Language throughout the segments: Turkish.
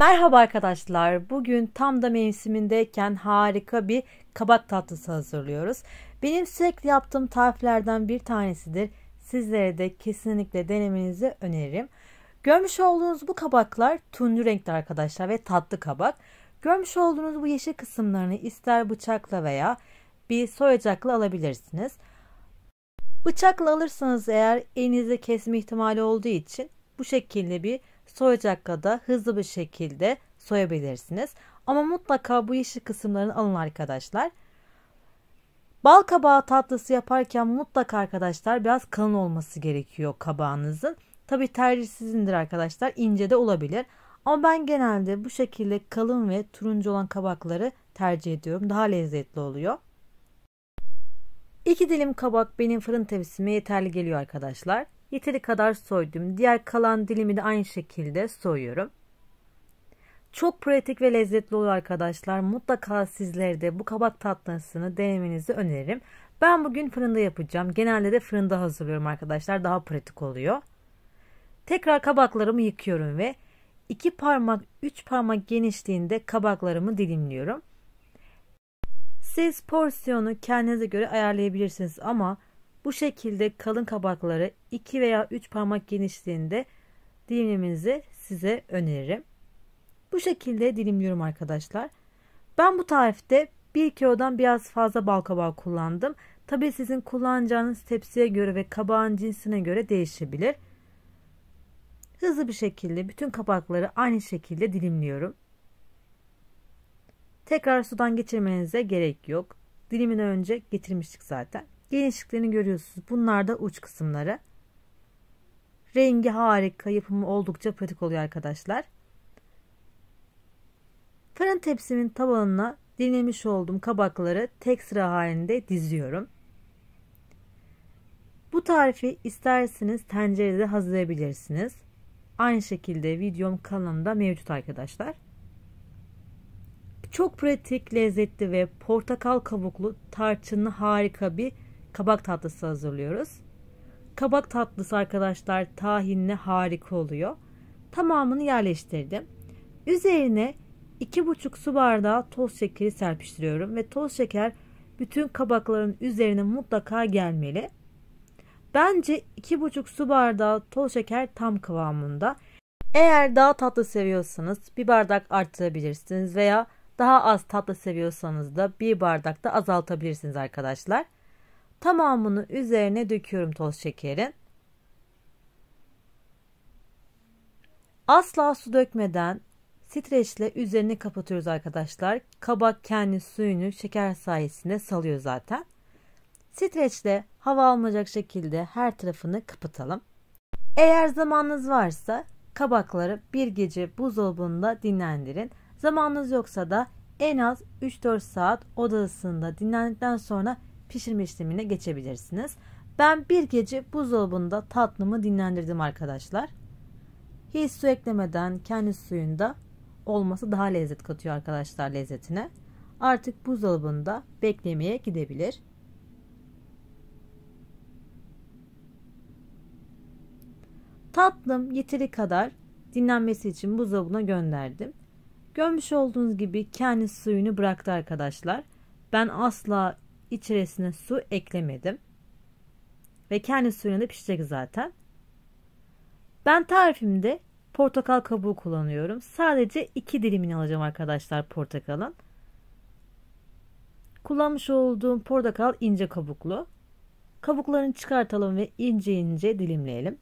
Merhaba arkadaşlar. Bugün tam da mevsimindeyken harika bir kabak tatlısı hazırlıyoruz. Benim sürekli yaptığım tariflerden bir tanesidir. Sizlere de kesinlikle denemenizi öneririm. Görmüş olduğunuz bu kabaklar tunlu renkli arkadaşlar ve tatlı kabak. Görmüş olduğunuz bu yeşil kısımlarını ister bıçakla veya bir soyacakla alabilirsiniz. Bıçakla alırsanız eğer elinizde kesme ihtimali olduğu için bu şekilde bir soyacak kadar hızlı bir şekilde soyabilirsiniz. Ama mutlaka bu yeşil kısımlarını alın arkadaşlar. Bal kabağı tatlısı yaparken mutlaka arkadaşlar biraz kalın olması gerekiyor kabağınızın. Tabi tercih sizindir arkadaşlar ince de olabilir. Ama ben genelde bu şekilde kalın ve turuncu olan kabakları tercih ediyorum. Daha lezzetli oluyor. İki dilim kabak benim fırın tepsime yeterli geliyor arkadaşlar. Yeteri kadar soydum. Diğer kalan dilimi de aynı şekilde soyuyorum. Çok pratik ve lezzetli oluyor arkadaşlar. Mutlaka sizlere de bu kabak tatlısını denemenizi öneririm. Ben bugün fırında yapacağım. Genelde de fırında hazırlıyorum arkadaşlar. Daha pratik oluyor. Tekrar kabaklarımı yıkıyorum ve 2 parmak 3 parmak genişliğinde kabaklarımı dilimliyorum. Siz porsiyonu kendinize göre ayarlayabilirsiniz ama bu şekilde kalın kabakları 2 veya 3 parmak genişliğinde dilimimizi size öneririm. Bu şekilde dilimliyorum arkadaşlar. Ben bu tarifte 1 kilodan biraz fazla bal kabağı kullandım. Tabi sizin kullanacağınız tepsiye göre ve kabağın cinsine göre değişebilir. Hızlı bir şekilde bütün kabakları aynı şekilde dilimliyorum. Tekrar sudan geçirmenize gerek yok. Dilimini önce getirmiştik zaten. Genişliklerini görüyorsunuz. Bunlar da uç kısımları. Rengi harika, yapımı oldukça pratik oluyor arkadaşlar. Fırın tepsimin tabanına dinlemiş olduğum kabakları tek sıra halinde diziyorum. Bu tarifi isterseniz tencerede hazırlayabilirsiniz. Aynı şekilde videom kanalında mevcut arkadaşlar. Çok pratik, lezzetli ve portakal kabuklu tarçınlı harika bir kabak tatlısı hazırlıyoruz. Kabak tatlısı arkadaşlar tahinle harika oluyor. Tamamını yerleştirdim. Üzerine 2,5 su bardağı toz şekeri serpiştiriyorum ve toz şeker bütün kabakların üzerine mutlaka gelmeli. Bence 2,5 su bardağı toz şeker tam kıvamında. Eğer daha tatlı seviyorsanız bir bardak arttırabilirsiniz veya daha az tatlı seviyorsanız da bir bardak da azaltabilirsiniz arkadaşlar. Tamamını üzerine döküyorum toz şekerin. Asla su dökmeden streçle üzerini kapatıyoruz arkadaşlar. Kabak kendi suyunu şeker sayesinde salıyor zaten. Streçle hava almayacak şekilde her tarafını kapatalım. Eğer zamanınız varsa kabakları bir gece buzdolabında dinlendirin. Zamanınız yoksa da en az 3-4 saat oda ısısında dinlendikten sonra pişirme işlemine geçebilirsiniz. Ben bir gece buzdolabında tatlımı dinlendirdim arkadaşlar. Hiç su eklemeden kendi suyunda olması daha lezzet katıyor arkadaşlar lezzetine. Artık buzdolabında beklemeye gidebilir. Tatlım yeteri kadar dinlenmesi için buzdolabına gönderdim. Görmüş olduğunuz gibi kendi suyunu bıraktı arkadaşlar. Ben asla içerisine su eklemedim. Ve kendi suyuna pişecek zaten. Ben tarifimde portakal kabuğu kullanıyorum. Sadece iki dilimini alacağım arkadaşlar portakalın. Kullanmış olduğum portakal ince kabuklu. Kabuklarını çıkartalım ve ince ince dilimleyelim.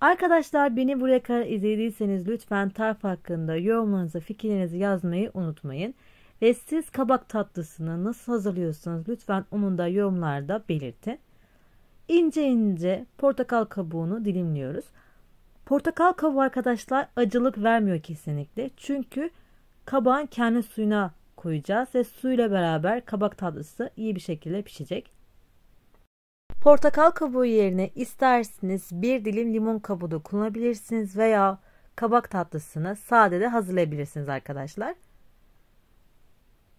Arkadaşlar beni buraya kadar izlediyseniz lütfen tarif hakkında yorumlarınızı, fikirlerinizi yazmayı unutmayın. Ve siz kabak tatlısını nasıl hazırlıyorsunuz lütfen onun da yorumlarda belirtin. İnce ince portakal kabuğunu dilimliyoruz. Portakal kabuğu arkadaşlar acılık vermiyor kesinlikle. Çünkü kabağın kendi suyuna koyacağız ve suyla beraber kabak tatlısı iyi bir şekilde pişecek. Portakal kabuğu yerine isterseniz bir dilim limon kabuğu da kullanabilirsiniz veya kabak tatlısını sade de hazırlayabilirsiniz arkadaşlar.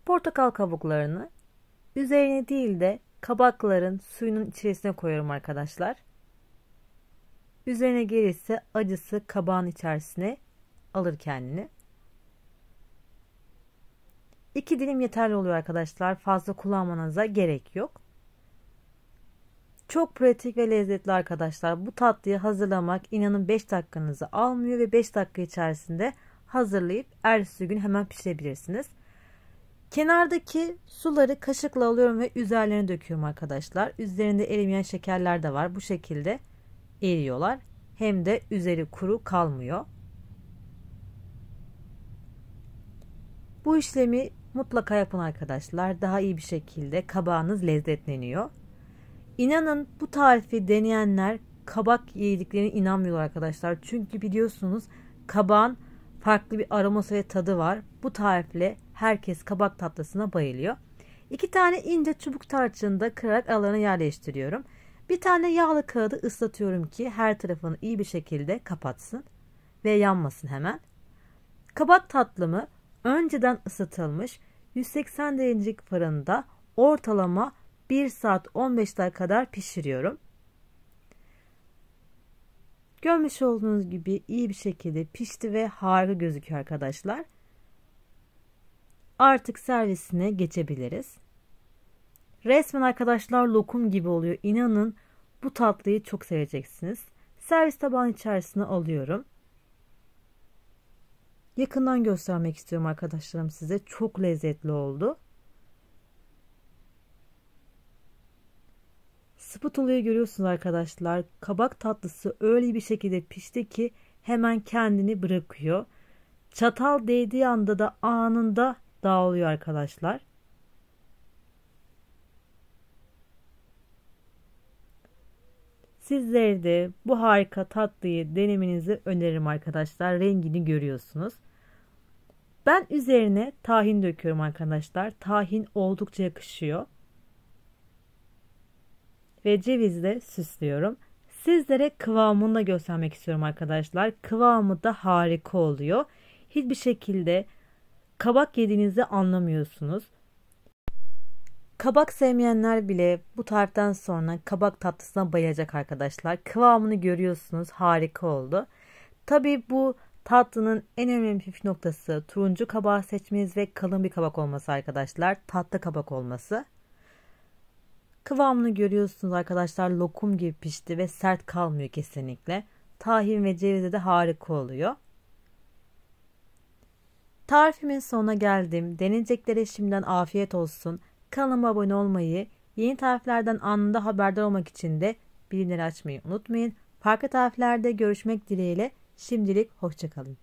Portakal kabuklarını üzerine değil de kabakların suyunun içerisine koyuyorum arkadaşlar. Üzerine gelirse acısı kabağın içerisine alır kendini. 2 dilim yeterli oluyor arkadaşlar. Fazla kullanmanıza gerek yok. Çok pratik ve lezzetli arkadaşlar. Bu tatlıyı hazırlamak inanın 5 dakikanızı almıyor ve 5 dakika içerisinde hazırlayıp ertesi gün hemen pişirebilirsiniz. Kenardaki suları kaşıkla alıyorum ve üzerlerine döküyorum arkadaşlar. Üzerinde erimeyen şekerler de var. Bu şekilde eriyorlar. Hem de üzeri kuru kalmıyor. Bu işlemi mutlaka yapın arkadaşlar. Daha iyi bir şekilde kabağınız lezzetleniyor. İnanın bu tarifi deneyenler kabak yediklerine inanmıyorlar arkadaşlar. Çünkü biliyorsunuz kabağın farklı bir aroması ve tadı var. Bu tarifle Herkes kabak tatlısına bayılıyor. İki tane ince çubuk tarçını da kırarak aralarına yerleştiriyorum. Bir tane yağlı kağıdı ıslatıyorum ki her tarafını iyi bir şekilde kapatsın ve yanmasın hemen. Kabak tatlımı önceden ısıtılmış 180 derecelik fırında ortalama 1 saat 15 dakika kadar pişiriyorum. Görmüş olduğunuz gibi iyi bir şekilde pişti ve harika gözüküyor arkadaşlar artık servisine geçebiliriz. Resmen arkadaşlar lokum gibi oluyor. İnanın bu tatlıyı çok seveceksiniz. Servis tabağının içerisine alıyorum. Yakından göstermek istiyorum arkadaşlarım size. Çok lezzetli oldu. Spatula'yı görüyorsunuz arkadaşlar. Kabak tatlısı öyle bir şekilde pişti ki hemen kendini bırakıyor. Çatal değdiği anda da anında dağılıyor arkadaşlar. Sizlere de bu harika tatlıyı denemenizi öneririm arkadaşlar. Rengini görüyorsunuz. Ben üzerine tahin döküyorum arkadaşlar. Tahin oldukça yakışıyor. Ve cevizle süslüyorum. Sizlere kıvamını da göstermek istiyorum arkadaşlar. Kıvamı da harika oluyor. Hiçbir şekilde kabak yediğinizi anlamıyorsunuz. Kabak sevmeyenler bile bu tariften sonra kabak tatlısına bayacak arkadaşlar. Kıvamını görüyorsunuz harika oldu. Tabi bu tatlının en önemli püf noktası turuncu kabağı seçmeniz ve kalın bir kabak olması arkadaşlar. Tatlı kabak olması. Kıvamını görüyorsunuz arkadaşlar lokum gibi pişti ve sert kalmıyor kesinlikle. Tahin ve cevize de harika oluyor. Tarifimin sonuna geldim. Deneyeceklere şimdiden afiyet olsun. Kanalıma abone olmayı, yeni tariflerden anında haberdar olmak için de bildirimleri açmayı unutmayın. Farklı tariflerde görüşmek dileğiyle şimdilik hoşçakalın.